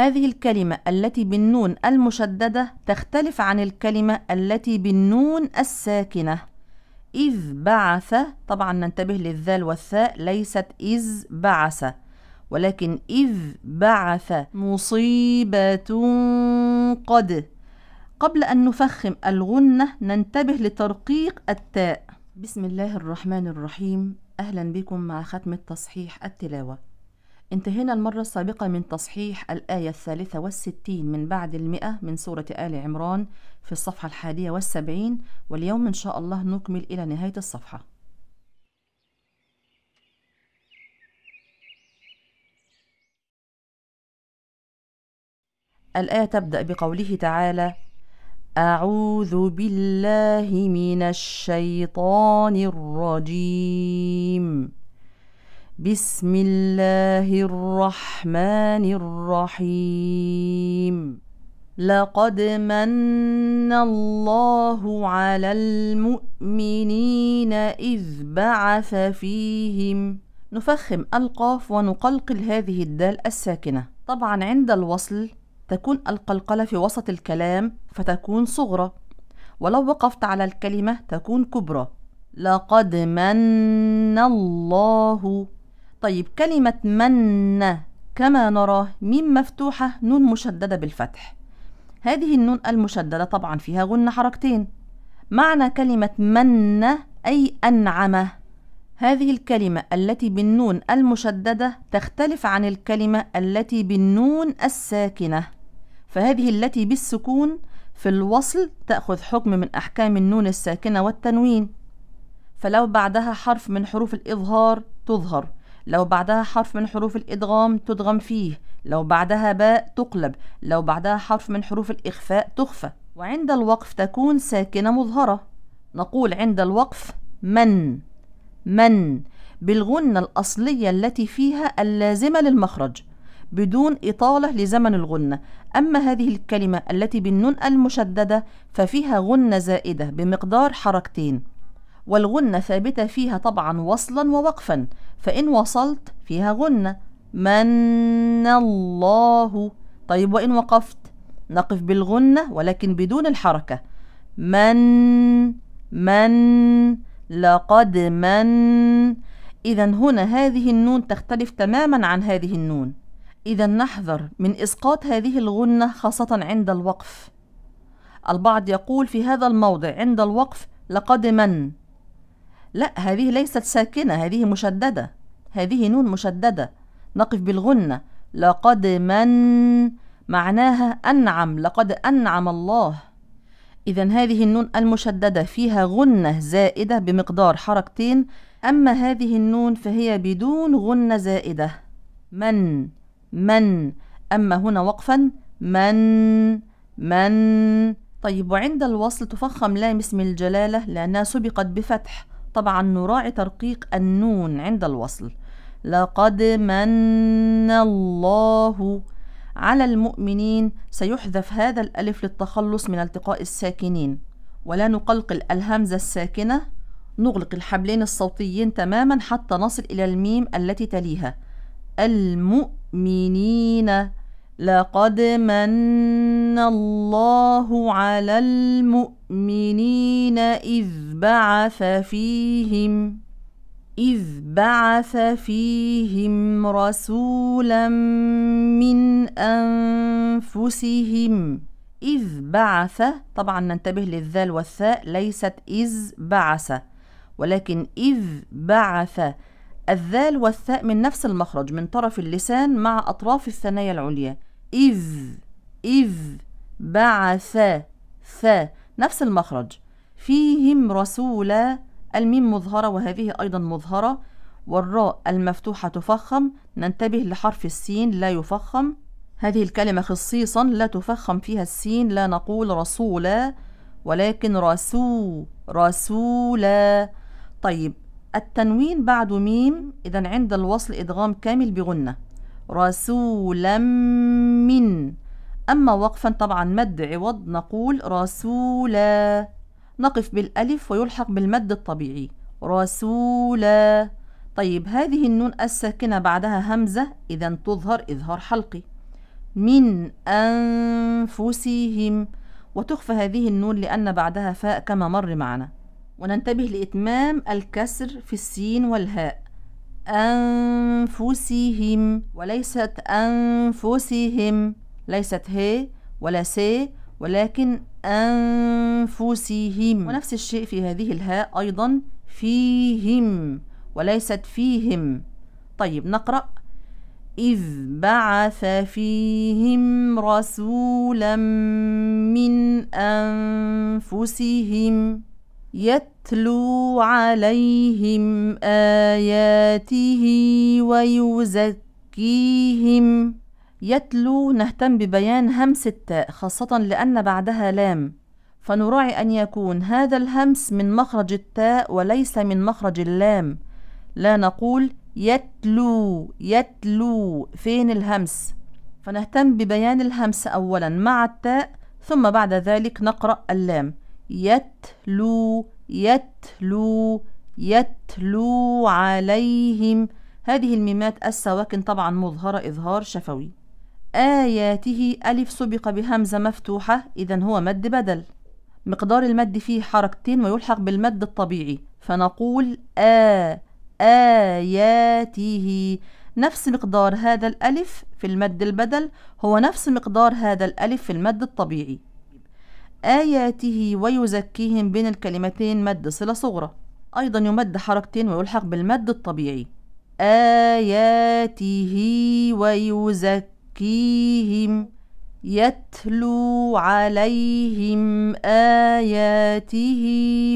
هذه الكلمة التي بالنون المشددة تختلف عن الكلمة التي بالنون الساكنة إذ بعث طبعا ننتبه للذال والثاء ليست إذ بعث ولكن إذ بعث مصيبة قد قبل أن نفخم الغنة ننتبه لترقيق التاء بسم الله الرحمن الرحيم أهلا بكم مع ختمة تصحيح التلاوة انتهينا المرة السابقة من تصحيح الآية الثالثة والستين من بعد المئة من سورة آل عمران في الصفحة الحادية والسبعين واليوم إن شاء الله نكمل إلى نهاية الصفحة الآية تبدأ بقوله تعالى أعوذ بالله من الشيطان الرجيم بسم الله الرحمن الرحيم لقد من الله على المؤمنين إذ بعث فيهم نفخم القاف ونقلقل هذه الدال الساكنة طبعا عند الوصل تكون القلقلة في وسط الكلام فتكون صغرى ولو وقفت على الكلمة تكون كبرى لقد من الله طيب كلمة من كما نرى ميم مفتوحة نون مشددة بالفتح هذه النون المشددة طبعا فيها غنة حركتين معنى كلمة من أي أنعمة هذه الكلمة التي بالنون المشددة تختلف عن الكلمة التي بالنون الساكنة فهذه التي بالسكون في الوصل تأخذ حكم من أحكام النون الساكنة والتنوين فلو بعدها حرف من حروف الإظهار تظهر لو بعدها حرف من حروف الإدغام تدغم فيه لو بعدها باء تقلب لو بعدها حرف من حروف الإخفاء تخفى وعند الوقف تكون ساكنة مظهرة نقول عند الوقف من من بالغنة الأصلية التي فيها اللازمة للمخرج بدون إطالة لزمن الغنة أما هذه الكلمة التي بالنون المشددة ففيها غنة زائدة بمقدار حركتين والغنة ثابتة فيها طبعا وصلا ووقفا فإن وصلت فيها غنة من الله طيب وإن وقفت نقف بالغنة ولكن بدون الحركة من من لقد من إذا هنا هذه النون تختلف تماما عن هذه النون إذا نحذر من إسقاط هذه الغنة خاصة عند الوقف البعض يقول في هذا الموضع عند الوقف لقد من لا هذه ليست ساكنة هذه مشددة هذه نون مشددة نقف بالغنة لقد من معناها أنعم لقد أنعم الله إذا هذه النون المشددة فيها غنة زائدة بمقدار حركتين أما هذه النون فهي بدون غنة زائدة من من أما هنا وقفا من من طيب وعند الوصل تفخم لام اسم الجلالة لأنها سبقت بفتح طبعا نراعي ترقيق النون عند الوصل لقد من الله على المؤمنين سيحذف هذا الألف للتخلص من التقاء الساكنين ولا نقلقل الهمزة الساكنة نغلق الحبلين الصوتيين تماما حتى نصل إلى الميم التي تليها المؤمنين لقد من الله على المؤمنين إذ بعث فيهم إذ بعث فيهم رسولا من أنفسهم إذ بعث طبعا ننتبه للذال والثاء ليست إذ بعث ولكن إذ بعث الذال والثاء من نفس المخرج من طرف اللسان مع أطراف الثنايا العليا إذ إذ بعث ث نفس المخرج فيهم رسولا الميم مظهرة وهذه أيضا مظهرة والراء المفتوحة تفخم ننتبه لحرف السين لا يفخم هذه الكلمة خصيصا لا تفخم فيها السين لا نقول رسولا ولكن رسو رسولا طيب التنوين بعد ميم إذا عند الوصل إدغام كامل بغنة رسولا من أما وقفا طبعا مد عوض نقول رسولا نقف بالألف ويلحق بالمد الطبيعي رسولا طيب هذه النون الساكنة بعدها همزة إذا تظهر إظهار حلقي من أنفسهم وتخفى هذه النون لأن بعدها فاء كما مر معنا وننتبه لإتمام الكسر في السين والهاء أنفسهم وليست أنفسهم ليست هي ولا سي ولكن أنفسهم ونفس الشيء في هذه الهاء أيضا فيهم وليست فيهم طيب نقرأ إذ بعث فيهم رسولا من أنفسهم يتلو عليهم آياته ويزكيهم يتلو نهتم ببيان همس التاء خاصة لأن بعدها لام فنراعي أن يكون هذا الهمس من مخرج التاء وليس من مخرج اللام لا نقول يتلو يتلو فين الهمس فنهتم ببيان الهمس أولا مع التاء ثم بعد ذلك نقرأ اللام يتلو يتلو يتلو عليهم هذه الميمات السواكن طبعا مظهرة إظهار شفوي آياته ألف سبق بهمزة مفتوحة إذا هو مد بدل مقدار المد فيه حركتين ويلحق بالمد الطبيعي فنقول آ آياته نفس مقدار هذا الألف في المد البدل هو نفس مقدار هذا الألف في المد الطبيعي آياته ويزكيهم بين الكلمتين مد صلة صغرى أيضا يمد حركتين ويلحق بالمد الطبيعي آياته ويزكيهم يتلو عليهم آياته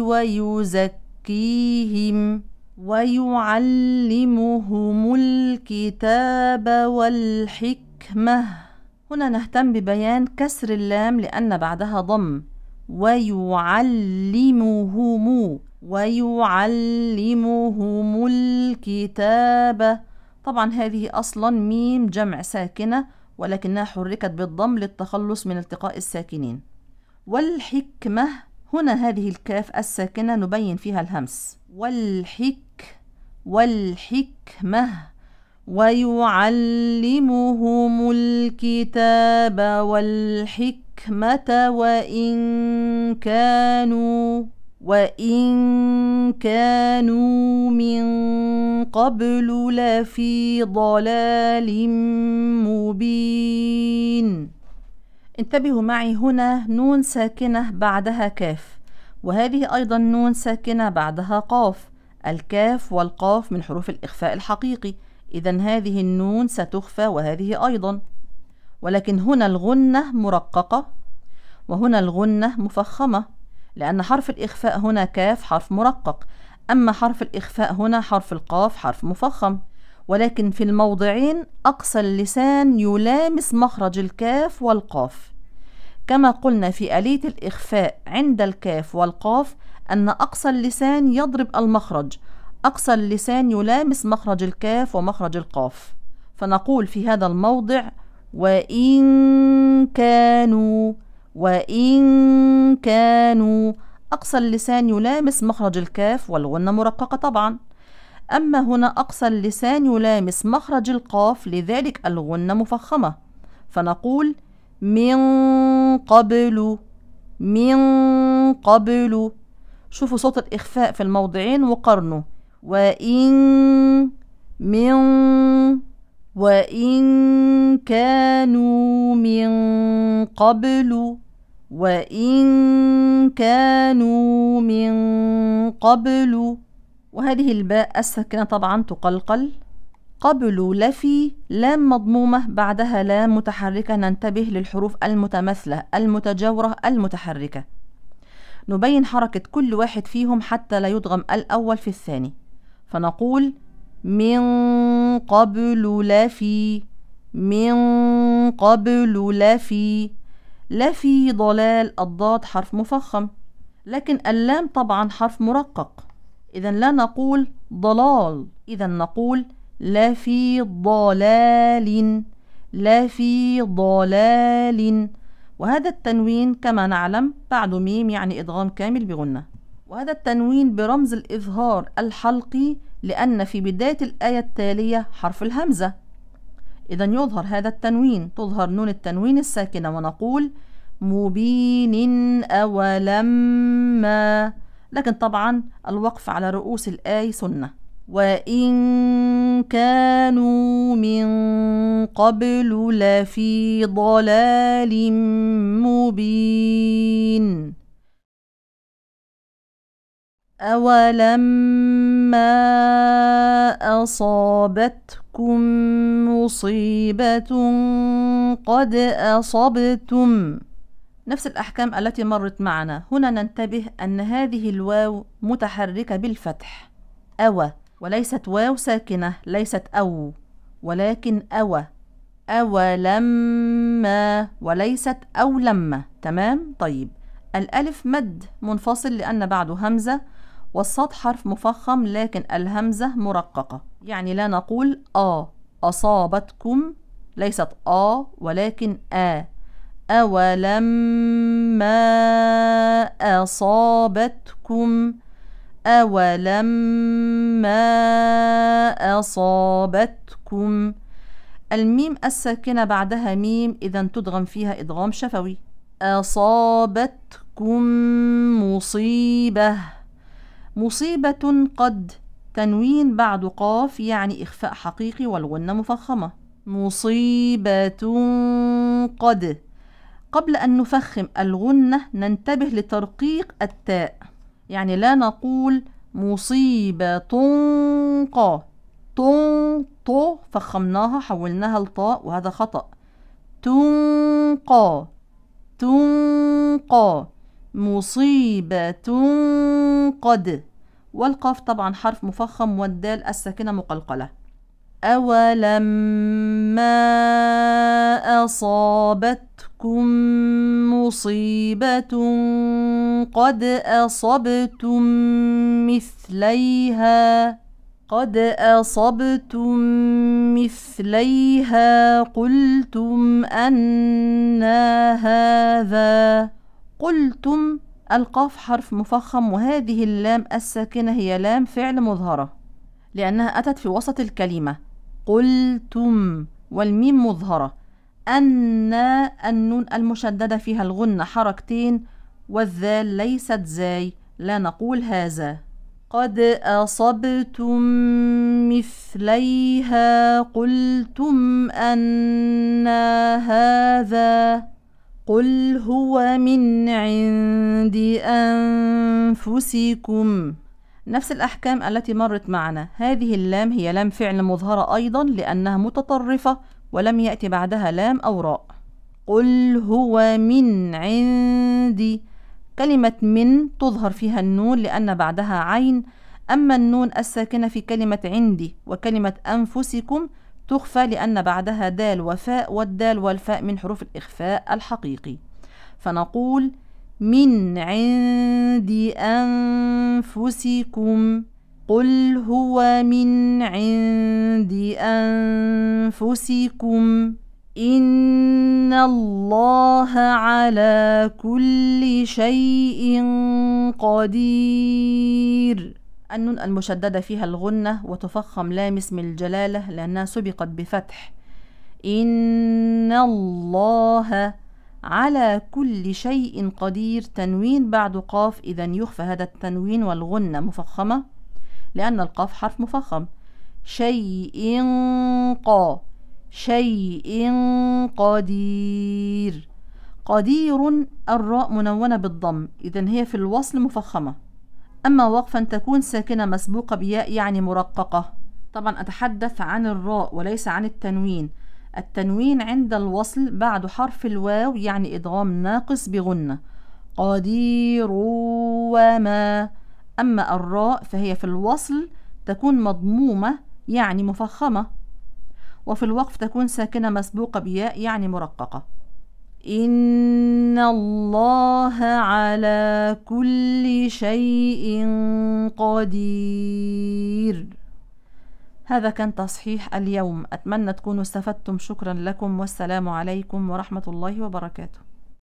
ويزكيهم ويعلمهم الكتاب والحكمة هنا نهتم ببيان كسر اللام لأن بعدها ضم ويعلمهم ويعلمهم الكتاب طبعا هذه أصلا ميم جمع ساكنة ولكنها حركت بالضم للتخلص من التقاء الساكنين والحكمة هنا هذه الكاف الساكنة نبين فيها الهمس والحك والحكمة ويعلمهم الكتاب والحكمة وإن كانوا وإن كانوا من قبل لفي ضلال مبين انتبهوا معي هنا نون ساكنة بعدها كاف وهذه أيضا نون ساكنة بعدها قاف الكاف والقاف من حروف الإخفاء الحقيقي إذا هذه النون ستخفى وهذه أيضا ولكن هنا الغنة مرققة وهنا الغنة مفخمة لأن حرف الإخفاء هنا كاف حرف مرقق أما حرف الإخفاء هنا حرف القاف حرف مفخم ولكن في الموضعين أقصى اللسان يلامس مخرج الكاف والقاف كما قلنا في آلية الإخفاء عند الكاف والقاف أن أقصى اللسان يضرب المخرج أقصى اللسان يلامس مخرج الكاف ومخرج القاف فنقول في هذا الموضع وإن كانوا وإن كانوا أقصى اللسان يلامس مخرج الكاف والغنة مرققة طبعا أما هنا أقصى اللسان يلامس مخرج القاف لذلك الغنة مفخمة فنقول من قبل من قبل شوفوا صوت الإخفاء في الموضعين وقرنه وإن من وإن كانوا من قبل وإن كانوا من قبل وهذه الباء الساكنة طبعا تقلقل قبل لفي لام مضمومة بعدها لام متحركة ننتبه للحروف المتماثلة المتجاورة المتحركة نبين حركة كل واحد فيهم حتى لا يدغم الأول في الثاني فنقول من قبل لفي من قبل لفي لفي ضلال الضاد حرف مفخم لكن اللام طبعا حرف مرقق إذا لا نقول ضلال إذا نقول لا في ضلال لا في ضلال وهذا التنوين كما نعلم بعد ميم يعني إدغام كامل بغنة وهذا التنوين برمز الإظهار الحلقي لأن في بداية الآية التالية حرف الهمزة إذا يظهر هذا التنوين تظهر نون التنوين الساكنة ونقول مبين أولما لكن طبعا الوقف على رؤوس الآي سنة وإن كانوا من قبل لفي ضلال مبين أولما أصابتكم مصيبة قد أصبتم نفس الأحكام التي مرت معنا هنا ننتبه أن هذه الواو متحركة بالفتح أو وليست واو ساكنة ليست أو ولكن أو أولما وليست أو لما تمام طيب الألف مد منفصل لأن بعده همزة والصاد حرف مفخم لكن الهمزة مرققة يعني لا نقول آ أصابتكم ليست آ ولكن آ أولما أصابتكم أولما أصابتكم الميم الساكنة بعدها ميم إذا تدغم فيها إدغام شفوي أصابتكم مصيبة مصيبة قد تنوين بعد قاف يعني إخفاء حقيقي والغنة مفخمة مصيبة قد قبل أن نفخم الغنة ننتبه لترقيق التاء يعني لا نقول مصيبة ق طن طو فخمناها حولناها لطاء وهذا خطأ تنقى تنقى مصيبة قد والقاف طبعا حرف مفخم والدال الساكنة مقلقلة أولما أصابتكم مصيبة قد أصبتم مثليها قد أصبتم مثليها قلتم أن هذا قلتم القاف حرف مفخم وهذه اللام الساكنة هي لام فعل مظهرة لأنها أتت في وسط الكلمة قلتم والميم مظهرة أن النون المشددة فيها الغنة حركتين والذال ليست زاي لا نقول هذا قد أصبتم مثليها قلتم أن هذا قل هو من عند أنفسكم نفس الأحكام التي مرت معنا هذه اللام هي لام فعل مظهرة أيضا لأنها متطرفة ولم يأتي بعدها لام أو راء قل هو من عندي كلمة من تظهر فيها النون لأن بعدها عين أما النون الساكنة في كلمة عندي وكلمة أنفسكم تخفى لأن بعدها دال وفاء والدال والفاء من حروف الإخفاء الحقيقي فنقول من عند أنفسكم قل هو من عند أنفسكم إن الله على كل شيء قدير النون المشددة فيها الغنة وتفخم لام اسم الجلالة لأنها سبقت بفتح إن الله على كل شيء قدير تنوين بعد قاف إذا يخفى هذا التنوين والغنة مفخمة لأن القاف حرف مفخم شيء قا شيء قدير قدير الراء منونة بالضم إذا هي في الوصل مفخمة أما وقفا تكون ساكنة مسبوقة بياء يعني مرققة طبعا أتحدث عن الراء وليس عن التنوين التنوين عند الوصل بعد حرف الواو يعني إدغام ناقص بغنة قدير وما أما الراء فهي في الوصل تكون مضمومة يعني مفخمة وفي الوقف تكون ساكنة مسبوقة بياء يعني مرققة ان الله على كل شيء قدير هذا كان تصحيح اليوم اتمنى تكونوا استفدتم شكرا لكم والسلام عليكم ورحمه الله وبركاته